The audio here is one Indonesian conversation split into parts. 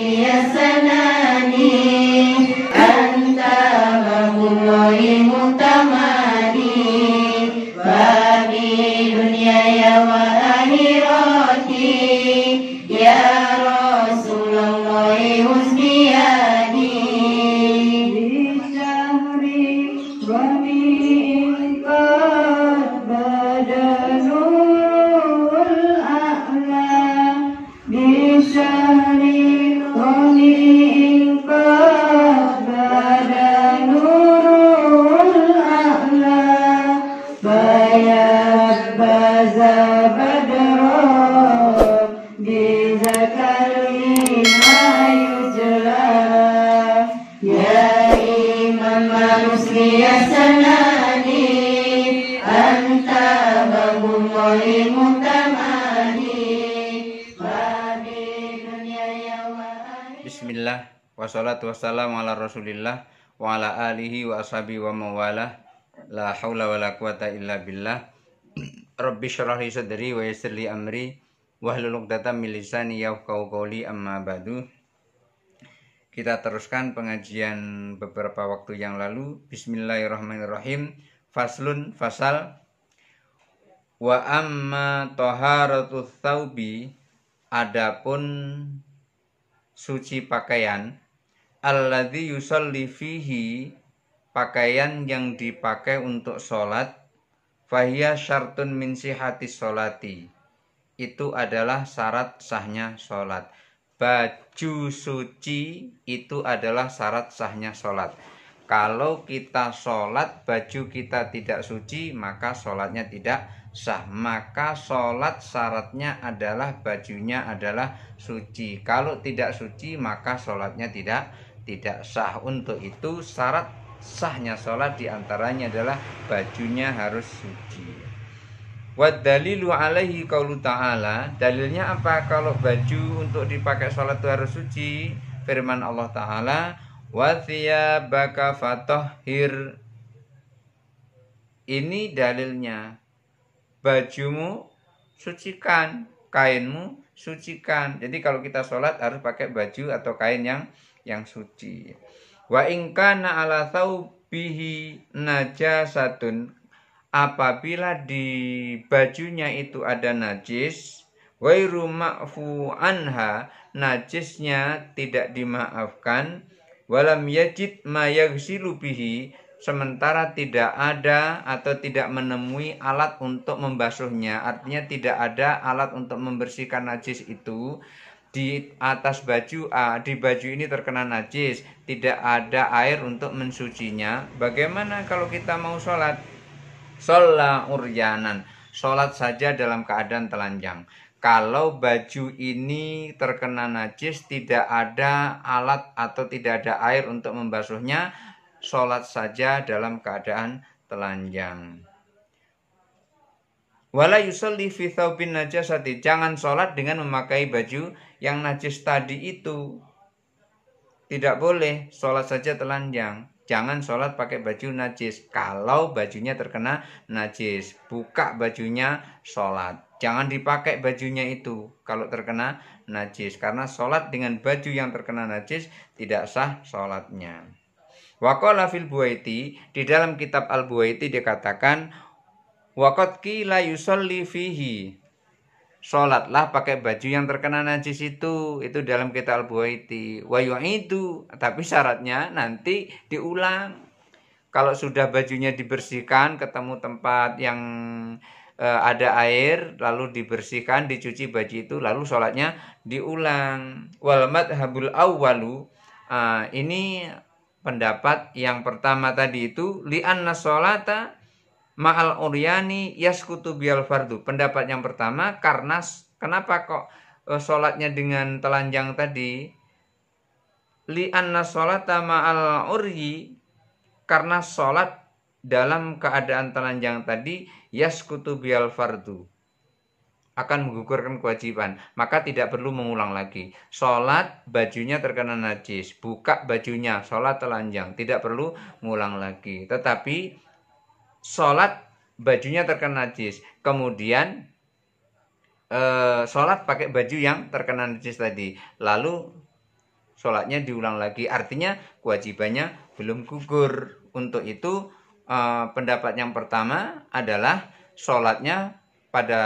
Yes, wassalatu wassalamu ala rasulillah wa ala alihi wa ashabi wa mawalah la haula wa la quwata illa billah rabbi syrah li sadri wa yassir li amri wa hlul datam min lisani kau qawli amma ba'du kita teruskan pengajian beberapa waktu yang lalu bismillahirrahmanirrahim faslun fasal wa amma toharatu thawbi adapun suci pakaian alladhi yusalli fihi pakaian yang dipakai untuk sholat fahiya syartun min sihati sholati itu adalah syarat sahnya sholat baju suci itu adalah syarat sahnya sholat kalau kita sholat baju kita tidak suci maka sholatnya tidak sah maka sholat syaratnya adalah bajunya adalah suci kalau tidak suci maka sholatnya tidak tidak sah untuk itu syarat sahnya sholat diantaranya adalah bajunya harus suci Wad dalilu alaihi kaulu ta'ala Dalilnya apa kalau baju untuk dipakai sholat itu harus suci Firman Allah ta'ala Wathiya baka Ini dalilnya Bajumu sucikan Kainmu sucikan Jadi kalau kita sholat harus pakai baju atau kain yang yang suci. Wa ingkana ala thawbihi najasatun apabila di bajunya itu ada najis wairu ma'fu anha najisnya tidak dimaafkan walam yajid ma yaghsilu bihi sementara tidak ada atau tidak menemui alat untuk membasuhnya artinya tidak ada alat untuk membersihkan najis itu di atas baju A, di baju ini terkena najis, tidak ada air untuk mensucinya. Bagaimana kalau kita mau sholat? Sholat uryanan, sholat saja dalam keadaan telanjang. Kalau baju ini terkena najis, tidak ada alat atau tidak ada air untuk membasuhnya, sholat saja dalam keadaan telanjang. Wala yusalli fi thawbin najasati. Jangan sholat dengan memakai baju yang najis tadi itu. Tidak boleh sholat saja telanjang. Jangan sholat pakai baju najis. Kalau bajunya terkena najis. Buka bajunya sholat. Jangan dipakai bajunya itu kalau terkena najis. Karena sholat dengan baju yang terkena najis tidak sah sholatnya. Wakola fil buaiti di dalam kitab al buaiti dikatakan Wakot kila yusolli fihi. Sholatlah pakai baju yang terkena najis itu. Itu dalam kita al-buaiti. wayu itu. Tapi syaratnya nanti diulang. Kalau sudah bajunya dibersihkan, ketemu tempat yang e, ada air, lalu dibersihkan, dicuci baju itu, lalu sholatnya diulang. Walmat habul awwalu. E, ini pendapat yang pertama tadi itu. Li'anna sholata ma'al uryani yaskutu bial fardu. Pendapat yang pertama karena kenapa kok e, sholatnya dengan telanjang tadi? Li anna sholata ma'al uryi karena sholat dalam keadaan telanjang tadi yaskutu bial fardu akan menggugurkan kewajiban maka tidak perlu mengulang lagi sholat bajunya terkena najis buka bajunya sholat telanjang tidak perlu mengulang lagi tetapi sholat bajunya terkena najis kemudian solat eh, sholat pakai baju yang terkena najis tadi lalu sholatnya diulang lagi artinya kewajibannya belum gugur untuk itu e, pendapat yang pertama adalah sholatnya pada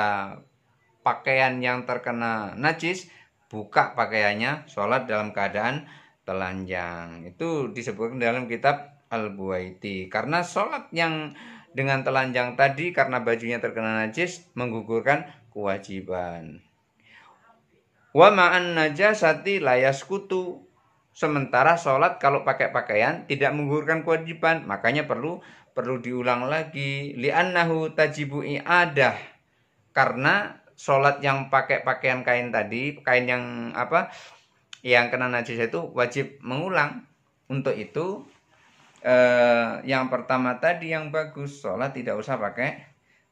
pakaian yang terkena najis buka pakaiannya sholat dalam keadaan telanjang itu disebutkan dalam kitab al-buaiti karena sholat yang dengan telanjang tadi karena bajunya terkena najis menggugurkan kewajiban. Wa ma'an najasati layas kutu. Sementara sholat kalau pakai pakaian tidak menggugurkan kewajiban, makanya perlu perlu diulang lagi. Li'annahu tajibu i'adah. Karena sholat yang pakai pakaian kain tadi, kain yang apa yang kena najis itu wajib mengulang. Untuk itu eh, yang pertama tadi yang bagus sholat tidak usah pakai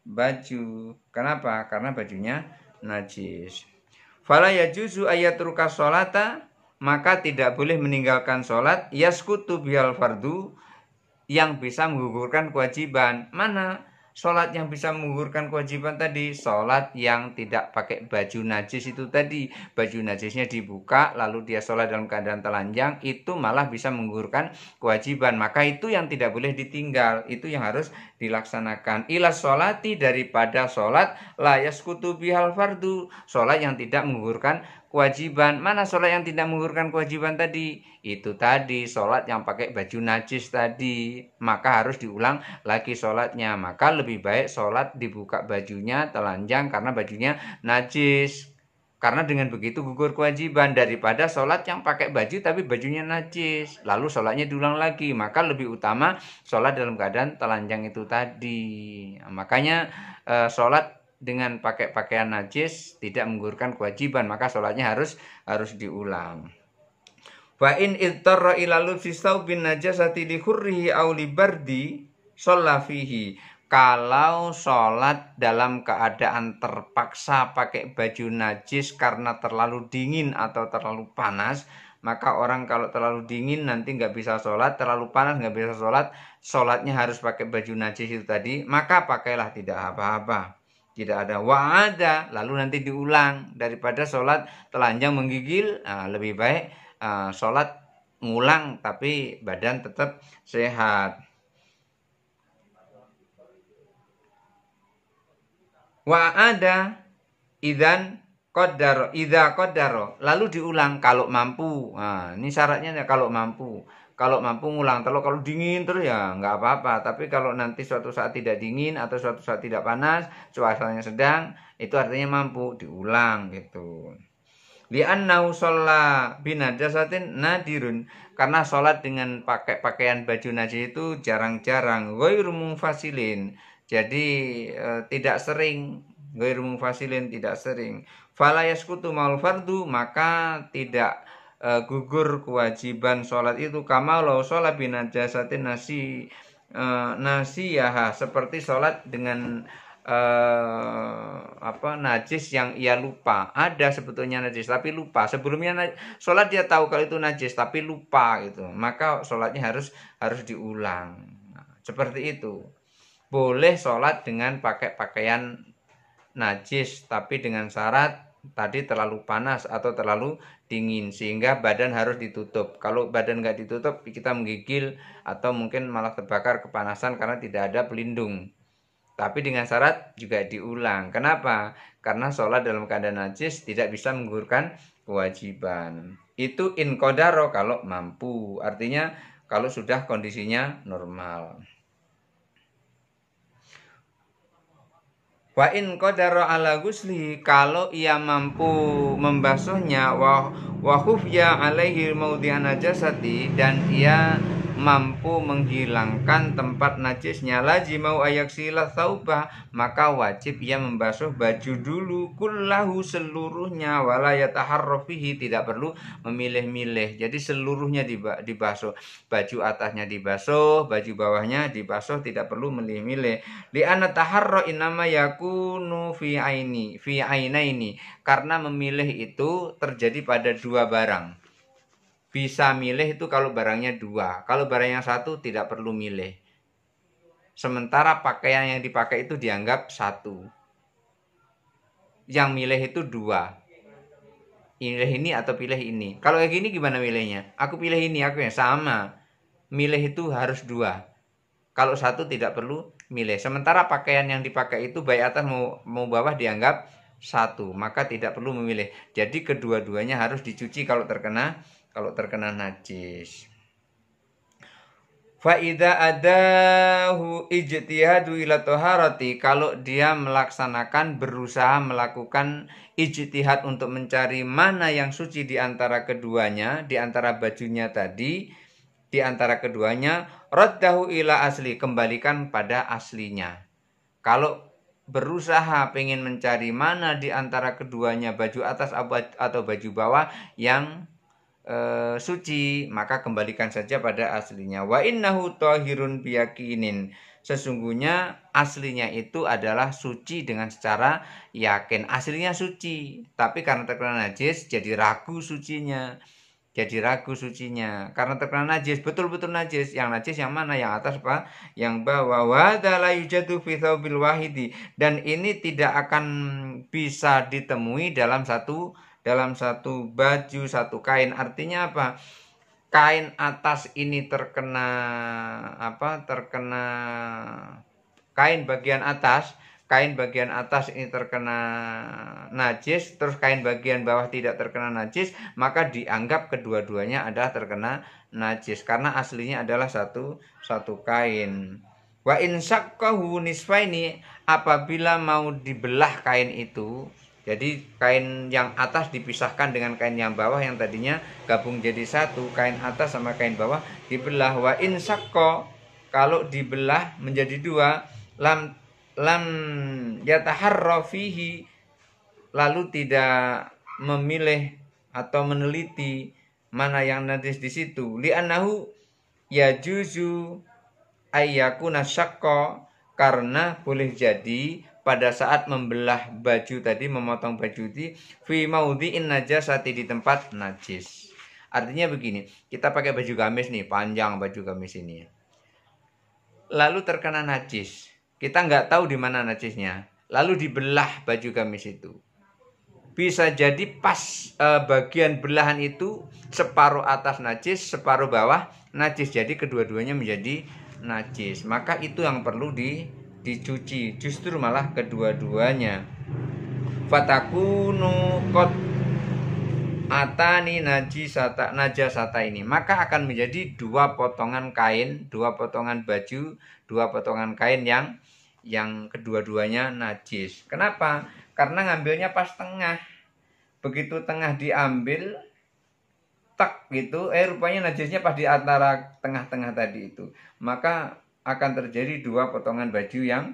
baju. Kenapa? Karena bajunya najis. Fala yajuzu rukas sholata maka tidak boleh meninggalkan sholat yaskutu bial fardu yang bisa menggugurkan kewajiban. Mana? sholat yang bisa menggugurkan kewajiban tadi sholat yang tidak pakai baju najis itu tadi baju najisnya dibuka lalu dia sholat dalam keadaan telanjang itu malah bisa menggugurkan kewajiban maka itu yang tidak boleh ditinggal itu yang harus dilaksanakan ilah sholati daripada sholat layas kutubi hal fardu sholat yang tidak menggugurkan kewajiban. Mana sholat yang tidak menggugurkan kewajiban tadi? Itu tadi sholat yang pakai baju najis tadi. Maka harus diulang lagi sholatnya. Maka lebih baik sholat dibuka bajunya telanjang karena bajunya najis. Karena dengan begitu gugur kewajiban daripada sholat yang pakai baju tapi bajunya najis. Lalu sholatnya diulang lagi. Maka lebih utama sholat dalam keadaan telanjang itu tadi. Makanya eh, sholat dengan pakai pakaian najis tidak menggugurkan kewajiban maka sholatnya harus harus diulang wa in idtarra ila lubsi bin najasati li khurrihi aw li bardi fihi kalau sholat dalam keadaan terpaksa pakai baju najis karena terlalu dingin atau terlalu panas, maka orang kalau terlalu dingin nanti nggak bisa sholat, terlalu panas nggak bisa sholat, sholatnya harus pakai baju najis itu tadi, maka pakailah tidak apa-apa tidak ada wa'ada lalu nanti diulang daripada sholat telanjang menggigil nah, lebih baik uh, sholat ngulang tapi badan tetap sehat wa'ada idan kodaro ida kodaro lalu diulang kalau mampu nah, ini syaratnya kalau mampu kalau mampu ngulang telur kalau dingin terus ya nggak apa-apa tapi kalau nanti suatu saat tidak dingin atau suatu saat tidak panas cuacanya sedang itu artinya mampu diulang gitu li'annau bina jasatin nadirun karena sholat dengan pakai pakaian baju najis itu jarang-jarang ghairu fasilin jadi e, tidak sering ghairu fasilin tidak sering fala yaskutu maul fardu maka tidak uh, gugur kewajiban sholat itu kama lo sholat binajasatin nasi uh, eh, nasi ya seperti sholat dengan uh, apa najis yang ia lupa ada sebetulnya najis tapi lupa sebelumnya sholat dia tahu kalau itu najis tapi lupa gitu maka sholatnya harus harus diulang nah, seperti itu boleh sholat dengan pakai pakaian najis tapi dengan syarat tadi terlalu panas atau terlalu dingin sehingga badan harus ditutup. Kalau badan nggak ditutup kita menggigil atau mungkin malah terbakar kepanasan karena tidak ada pelindung. Tapi dengan syarat juga diulang. Kenapa? Karena sholat dalam keadaan najis tidak bisa menggugurkan kewajiban. Itu inkodaro kalau mampu. Artinya kalau sudah kondisinya normal. Wa in qadara ala gusli kalau ia mampu membasuhnya wa wa khufya alaihi maudhi'an najasati dan ia mampu menghilangkan tempat najisnya mau ayak sila taubah maka wajib ia membasuh baju dulu kulahu seluruhnya walaya taharrofihi tidak perlu memilih-milih jadi seluruhnya dibasuh baju atasnya dibasuh baju bawahnya dibasuh tidak perlu memilih milih di anak taharro inama yakunu fi aini fi ini karena memilih itu terjadi pada dua barang bisa milih itu kalau barangnya dua. Kalau barang yang satu tidak perlu milih. Sementara pakaian yang dipakai itu dianggap satu. Yang milih itu dua. Pilih ini atau pilih ini. Kalau kayak gini gimana milihnya? Aku pilih ini, aku yang sama. Milih itu harus dua. Kalau satu tidak perlu milih. Sementara pakaian yang dipakai itu baik atas mau, mau bawah dianggap satu. Maka tidak perlu memilih. Jadi kedua-duanya harus dicuci kalau terkena kalau terkena najis. faida adahu ijtihadu ila toharati. kalau dia melaksanakan berusaha melakukan ijtihad untuk mencari mana yang suci di antara keduanya, di antara bajunya tadi, di antara keduanya raddahu ila asli kembalikan pada aslinya. Kalau berusaha pengen mencari mana di antara keduanya baju atas atau baju bawah yang e, suci maka kembalikan saja pada aslinya wa innahu tahirun biyakinin sesungguhnya aslinya itu adalah suci dengan secara yakin aslinya suci tapi karena terkena najis jadi ragu sucinya jadi ragu sucinya karena terkena najis betul-betul najis yang najis yang mana yang atas pak? yang bawah wa yujadu fi wahidi dan ini tidak akan bisa ditemui dalam satu dalam satu baju, satu kain. Artinya apa? Kain atas ini terkena apa? Terkena kain bagian atas, kain bagian atas ini terkena najis, terus kain bagian bawah tidak terkena najis, maka dianggap kedua-duanya adalah terkena najis karena aslinya adalah satu satu kain. Wa nisfa nisfaini apabila mau dibelah kain itu jadi kain yang atas dipisahkan dengan kain yang bawah yang tadinya gabung jadi satu, kain atas sama kain bawah dibelah wa insakko kalau dibelah menjadi dua lam lam yataharrafihi lalu tidak memilih atau meneliti mana yang najis di situ li'annahu yajuzu ayyakuna syakko karena boleh jadi pada saat membelah baju tadi memotong baju di fi maudhi'in najasati di tempat najis. Artinya begini, kita pakai baju gamis nih, panjang baju gamis ini. Lalu terkena najis. Kita nggak tahu di mana najisnya. Lalu dibelah baju gamis itu. Bisa jadi pas eh, bagian belahan itu separuh atas najis, separuh bawah najis. Jadi kedua-duanya menjadi najis. Maka itu yang perlu di dicuci justru malah kedua-duanya fatakunu kot atani najisata najasata ini maka akan menjadi dua potongan kain dua potongan baju dua potongan kain yang yang kedua-duanya najis kenapa karena ngambilnya pas tengah begitu tengah diambil tak gitu eh rupanya najisnya pas di antara tengah-tengah tadi itu maka akan terjadi dua potongan baju yang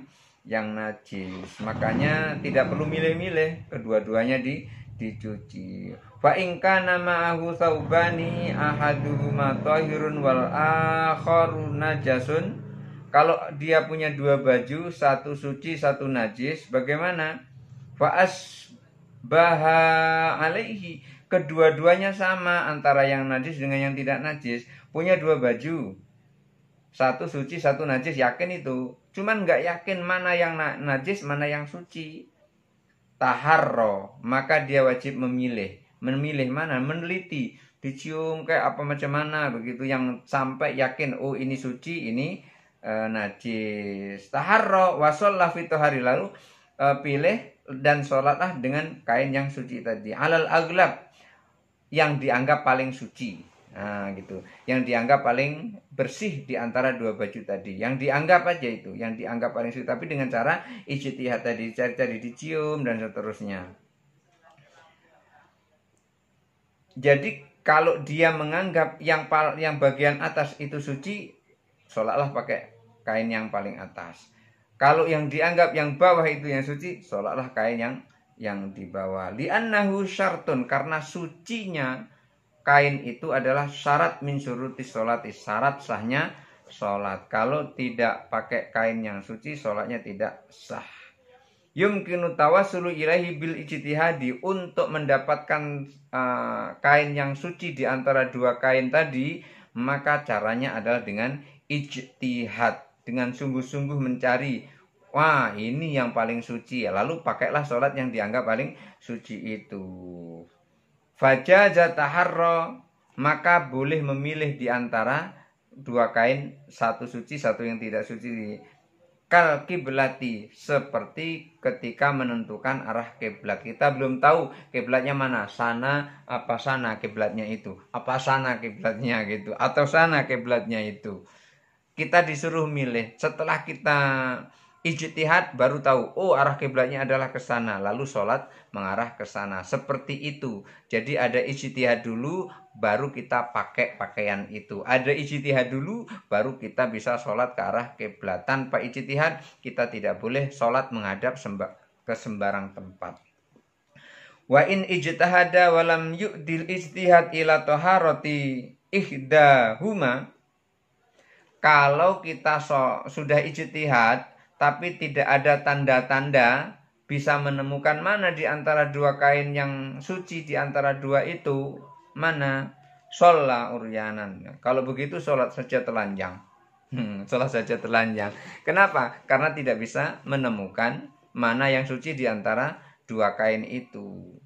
yang najis. Makanya tidak perlu milih-milih, kedua-duanya di dicuci. Fa in kana ma'ahu saubani ahaduhuma tahirun wal akharu najasun. Kalau dia punya dua baju, satu suci, satu najis, bagaimana? Fa asbaha alaihi. Kedua-duanya sama antara yang najis dengan yang tidak najis. Punya dua baju, satu suci, satu najis, yakin itu. Cuman nggak yakin mana yang najis, mana yang suci. Taharro, maka dia wajib memilih. Memilih mana? Meneliti. Dicium kayak apa macam mana begitu yang sampai yakin oh ini suci, ini e, najis. Taharro wasallah fito hari lalu e, pilih dan sholatlah dengan kain yang suci tadi. Alal aglab yang dianggap paling suci. Nah, gitu. Yang dianggap paling bersih di antara dua baju tadi. Yang dianggap aja itu, yang dianggap paling suci tapi dengan cara ijtihad tadi, cari-cari dicium dan seterusnya. Jadi kalau dia menganggap yang yang bagian atas itu suci, sholatlah pakai kain yang paling atas. Kalau yang dianggap yang bawah itu yang suci, sholatlah kain yang yang di bawah. Li'annahu syartun karena sucinya kain itu adalah syarat min syuruti sholat syarat sahnya sholat kalau tidak pakai kain yang suci sholatnya tidak sah yumkinu tawasulu ilahi bil ijtihadi untuk mendapatkan uh, kain yang suci di antara dua kain tadi maka caranya adalah dengan ijtihad dengan sungguh-sungguh mencari wah ini yang paling suci lalu pakailah sholat yang dianggap paling suci itu Fajaza taharro maka boleh memilih di antara dua kain satu suci satu yang tidak suci kal kiblati seperti ketika menentukan arah kiblat kita belum tahu kiblatnya mana sana apa sana kiblatnya itu apa sana kiblatnya gitu atau sana kiblatnya itu kita disuruh milih setelah kita ijtihad baru tahu oh arah kiblatnya adalah ke sana lalu sholat mengarah ke sana seperti itu jadi ada ijtihad dulu baru kita pakai pakaian itu ada ijtihad dulu baru kita bisa sholat ke arah kiblat tanpa ijtihad kita tidak boleh sholat menghadap ke sembarang tempat wa in ijtahada walam yu'dil ijtihad ila taharati ihdahuma kalau kita so, sudah ijtihad tapi tidak ada tanda-tanda bisa menemukan mana di antara dua kain yang suci di antara dua itu mana sholat uryanan. Kalau begitu sholat saja telanjang. Hmm, sholat saja telanjang. Kenapa? Karena tidak bisa menemukan mana yang suci di antara dua kain itu.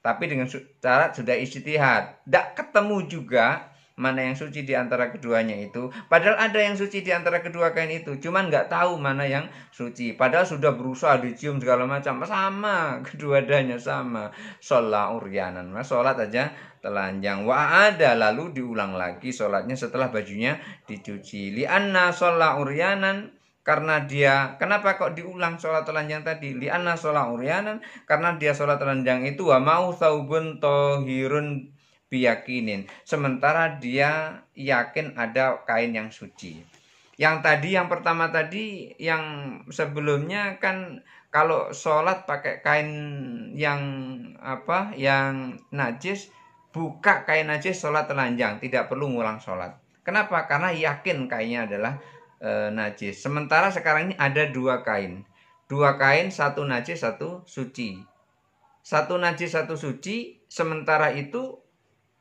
Tapi dengan syarat sudah istihad. Tidak ketemu juga mana yang suci di antara keduanya itu. Padahal ada yang suci di antara kedua kain itu, cuman nggak tahu mana yang suci. Padahal sudah berusaha dicium segala macam, sama kedua adanya sama. Sholat urianan, mas sholat aja telanjang. Wa ada lalu diulang lagi sholatnya setelah bajunya dicuci. Lianna sholat urianan karena dia kenapa kok diulang sholat telanjang tadi lianna sholat urianan karena dia sholat telanjang itu wa mau saubun tohirun biyakinin. Sementara dia yakin ada kain yang suci. Yang tadi, yang pertama tadi, yang sebelumnya kan kalau sholat pakai kain yang apa, yang najis, buka kain najis sholat telanjang, tidak perlu ngulang sholat. Kenapa? Karena yakin kainnya adalah e, najis. Sementara sekarang ini ada dua kain, dua kain, satu najis, satu suci. Satu najis, satu suci. Sementara itu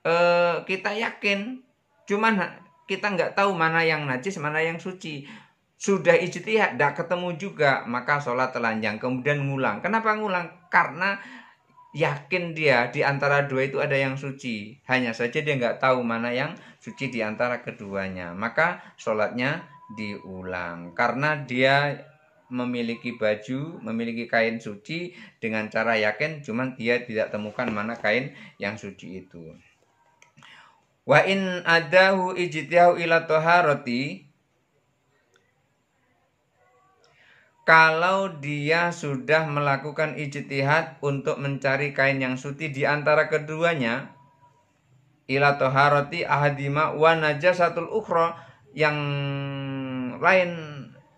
eh, kita yakin cuman kita nggak tahu mana yang najis mana yang suci sudah ijtihad tidak ketemu juga maka sholat telanjang kemudian ngulang kenapa ngulang karena yakin dia di antara dua itu ada yang suci hanya saja dia nggak tahu mana yang suci di antara keduanya maka sholatnya diulang karena dia memiliki baju, memiliki kain suci dengan cara yakin, cuman dia tidak temukan mana kain yang suci itu. Wa in adahu ijtihau ila toharoti kalau dia sudah melakukan ijtihad untuk mencari kain yang suci di antara keduanya ila toharoti ahadima wa najasatul ukhra yang lain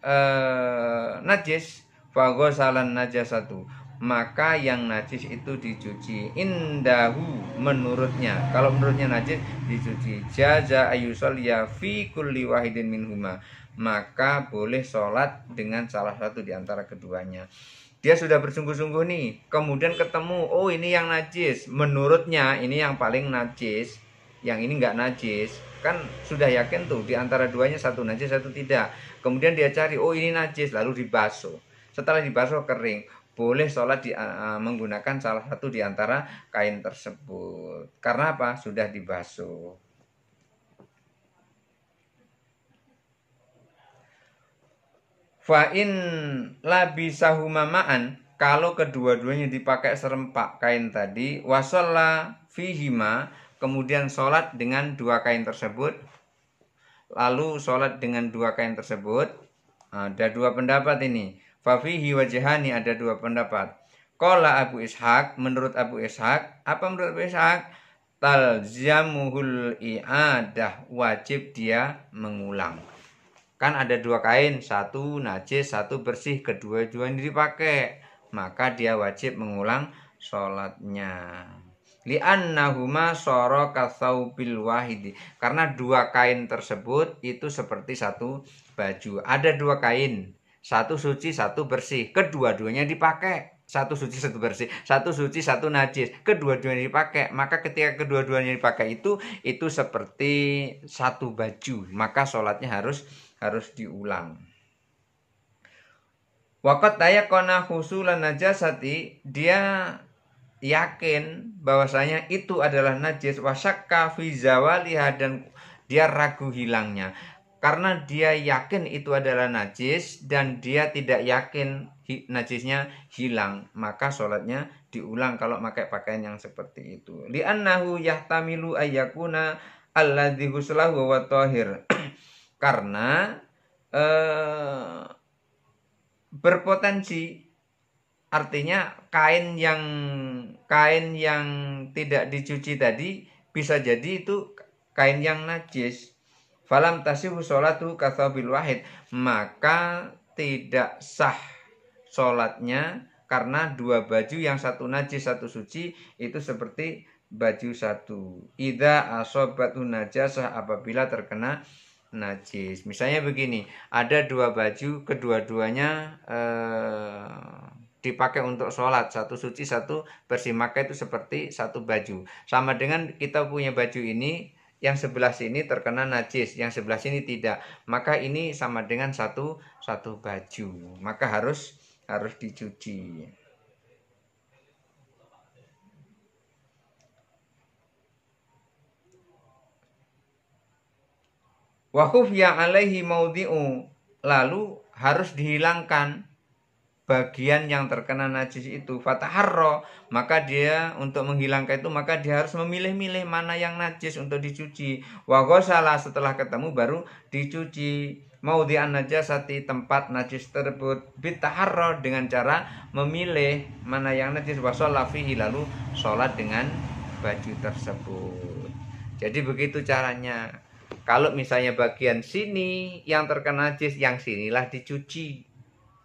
eh, najis fagosalan najasatu maka yang najis itu dicuci indahu menurutnya kalau menurutnya najis dicuci jaza ayusol ya fi kulli wahidin minhuma maka boleh sholat dengan salah satu di antara keduanya dia sudah bersungguh-sungguh nih kemudian ketemu oh ini yang najis menurutnya ini yang paling najis yang ini nggak najis kan sudah yakin tuh di antara duanya satu najis satu tidak kemudian dia cari oh ini najis lalu dibasuh setelah dibasuh kering boleh sholat di, uh, menggunakan salah satu di antara kain tersebut. Karena apa? Sudah dibasuh. Fa'in labisahumamaan kalau kedua-duanya dipakai serempak kain tadi wasola fihima kemudian sholat dengan dua kain tersebut lalu sholat dengan dua kain tersebut ada dua pendapat ini Fafihi wajahani ada dua pendapat. Kola Abu Ishak, menurut Abu Ishak, apa menurut Abu Ishak? Talzamuhul i'adah, wajib dia mengulang. Kan ada dua kain, satu najis, satu bersih, kedua-duanya dipakai. Maka dia wajib mengulang sholatnya. Li'annahuma soro bil wahidi. Karena dua kain tersebut itu seperti satu baju. Ada dua kain, satu suci satu bersih kedua-duanya dipakai satu suci satu bersih satu suci satu najis kedua-duanya dipakai maka ketika kedua-duanya dipakai itu itu seperti satu baju maka sholatnya harus harus diulang Wakat kona husulan najasati dia yakin bahwasanya itu adalah najis wasakka fi dan dia ragu hilangnya karena dia yakin itu adalah najis dan dia tidak yakin najisnya hilang maka sholatnya diulang kalau pakai pakaian yang seperti itu anahu yahtamilu ayakuna alladhi huslahu wa tohir karena eh, berpotensi artinya kain yang kain yang tidak dicuci tadi bisa jadi itu kain yang najis falam tasihu sholatu kathabil wahid maka tidak sah sholatnya karena dua baju yang satu najis satu suci itu seperti baju satu ida asobatu najasah apabila terkena najis misalnya begini ada dua baju kedua-duanya eh, dipakai untuk sholat satu suci satu bersih maka itu seperti satu baju sama dengan kita punya baju ini yang sebelah sini terkena najis, yang sebelah sini tidak. Maka ini sama dengan satu satu baju. Maka harus harus dicuci. Wa khufya alaihi maudhi'u lalu harus dihilangkan bagian yang terkena najis itu fataharro maka dia untuk menghilangkan itu maka dia harus memilih-milih mana yang najis untuk dicuci wa salah setelah ketemu baru dicuci mau dian najasati tempat najis tersebut bitaharro dengan cara memilih mana yang najis wasolafihi lalu sholat dengan baju tersebut jadi begitu caranya kalau misalnya bagian sini yang terkena najis yang sinilah dicuci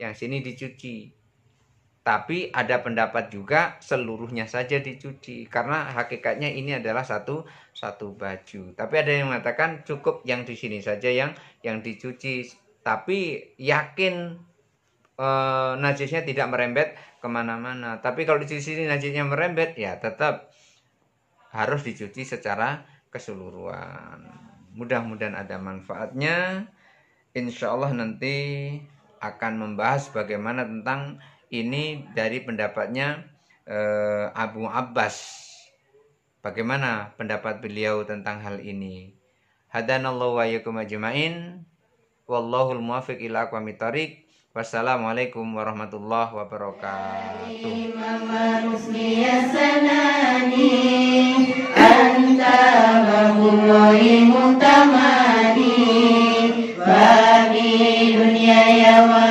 yang sini dicuci. Tapi ada pendapat juga seluruhnya saja dicuci karena hakikatnya ini adalah satu satu baju. Tapi ada yang mengatakan cukup yang di sini saja yang yang dicuci. Tapi yakin e, najisnya tidak merembet kemana-mana. Tapi kalau di sini najisnya merembet ya tetap harus dicuci secara keseluruhan. Mudah-mudahan ada manfaatnya. Insya Allah nanti akan membahas bagaimana tentang ini dari pendapatnya eh, Abu Abbas. Bagaimana pendapat beliau tentang hal ini? Hadanallahu wa yakum ajma'in. Wallahul muwaffiq ila aqwamit thariq. Wassalamualaikum warahmatullahi wabarakatuh. ಜಯವ